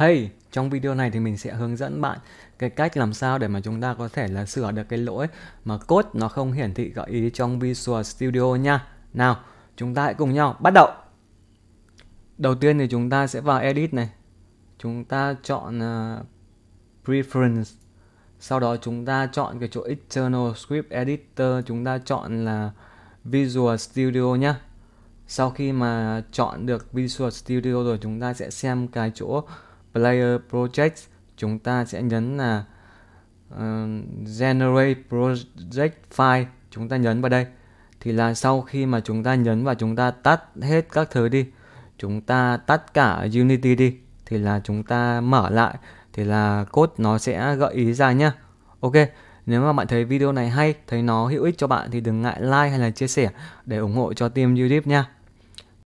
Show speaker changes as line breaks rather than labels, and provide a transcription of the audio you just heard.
Hey, trong video này thì mình sẽ hướng dẫn bạn cái cách làm sao để mà chúng ta có thể là sửa được cái lỗi mà code nó không hiển thị gợi ý trong Visual Studio nha. Nào, chúng ta hãy cùng nhau bắt đầu. Đầu tiên thì chúng ta sẽ vào Edit này. Chúng ta chọn uh, Preference. Sau đó chúng ta chọn cái chỗ External Script Editor, chúng ta chọn là Visual Studio nhé. Sau khi mà chọn được Visual Studio rồi chúng ta sẽ xem cái chỗ Player project, chúng ta sẽ nhấn là uh, Generate Project File chúng ta nhấn vào đây thì là sau khi mà chúng ta nhấn và chúng ta tắt hết các thứ đi chúng ta tắt cả Unity đi thì là chúng ta mở lại thì là code nó sẽ gợi ý ra nhá Ok nếu mà bạn thấy video này hay thấy nó hữu ích cho bạn thì đừng ngại like hay là chia sẻ để ủng hộ cho team YouTube nha